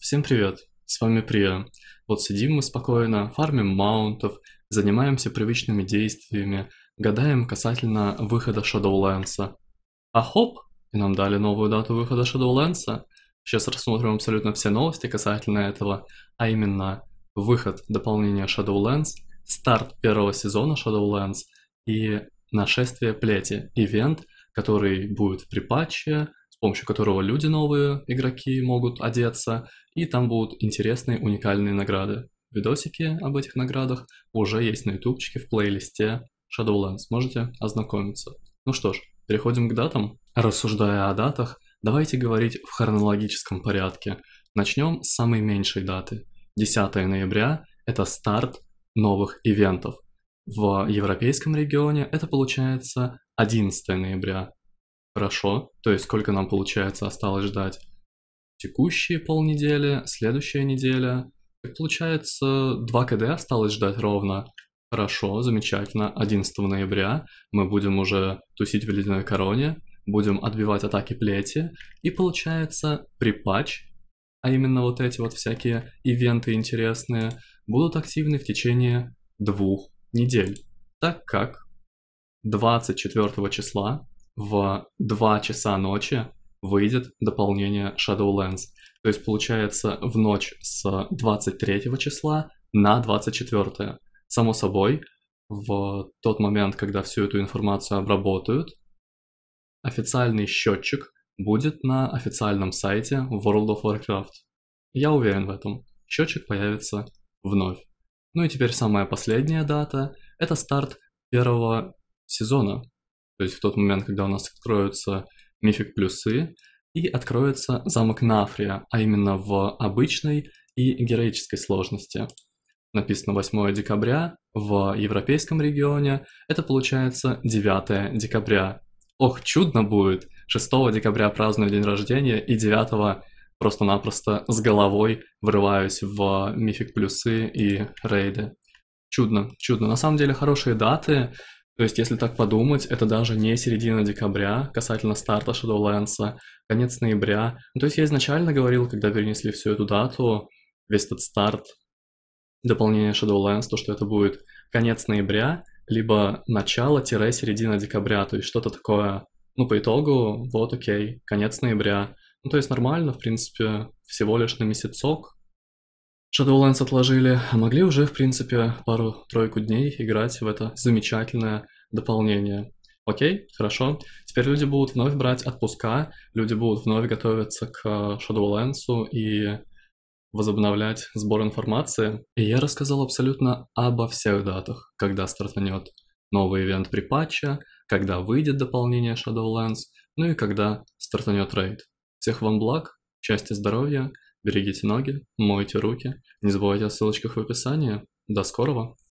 Всем привет, с вами Прия. Вот сидим мы спокойно, фармим маунтов, занимаемся привычными действиями, гадаем касательно выхода Shadowlands. А хоп, и нам дали новую дату выхода Shadowlands. Сейчас рассмотрим абсолютно все новости касательно этого, а именно выход дополнения Shadowlands, старт первого сезона Shadowlands и нашествие плети, ивент, который будет при патче, помощью которого люди новые, игроки могут одеться, и там будут интересные уникальные награды. Видосики об этих наградах уже есть на ютубчике в плейлисте Shadowlands, можете ознакомиться. Ну что ж, переходим к датам. Рассуждая о датах, давайте говорить в хронологическом порядке. Начнем с самой меньшей даты. 10 ноября – это старт новых ивентов. В европейском регионе это получается 11 ноября, Хорошо. То есть сколько нам, получается, осталось ждать? Текущие полнедели, следующая неделя. Так получается, 2 КД осталось ждать ровно. Хорошо, замечательно. 11 ноября мы будем уже тусить в ледяной короне, будем отбивать атаки плети, и получается припач, а именно вот эти вот всякие ивенты интересные, будут активны в течение двух недель, так как 24 числа в 2 часа ночи выйдет дополнение Shadowlands. То есть получается в ночь с 23 числа на 24. Само собой, в тот момент, когда всю эту информацию обработают, официальный счетчик будет на официальном сайте World of Warcraft. Я уверен в этом. Счетчик появится вновь. Ну и теперь самая последняя дата – это старт первого сезона то есть в тот момент, когда у нас откроются мифик плюсы и откроется замок Нафрия, а именно в обычной и героической сложности. Написано 8 декабря, в европейском регионе это получается 9 декабря. Ох, чудно будет! 6 декабря праздную день рождения и 9 просто-напросто с головой врываюсь в мифик плюсы и рейды. Чудно, чудно. На самом деле хорошие даты, то есть, если так подумать, это даже не середина декабря касательно старта Shadowlands, конец ноября. Ну, то есть я изначально говорил, когда перенесли всю эту дату, весь этот старт дополнения Shadowlands, то что это будет конец ноября, либо начало-середина декабря, то есть что-то такое. Ну, по итогу, вот окей, конец ноября. Ну, то есть нормально, в принципе, всего лишь на месяцок, Shadowlands отложили, а могли уже, в принципе, пару-тройку дней играть в это замечательное дополнение. Окей, хорошо. Теперь люди будут вновь брать отпуска, люди будут вновь готовиться к э, Shadowlands и возобновлять сбор информации. И я рассказал абсолютно обо всех датах, когда стартанет новый ивент при патче, когда выйдет дополнение Shadowlands, ну и когда стартанет рейд. Всех вам благ, счастья, здоровья – берегите ноги, мойте руки, не забывайте о ссылочках в описании. До скорого!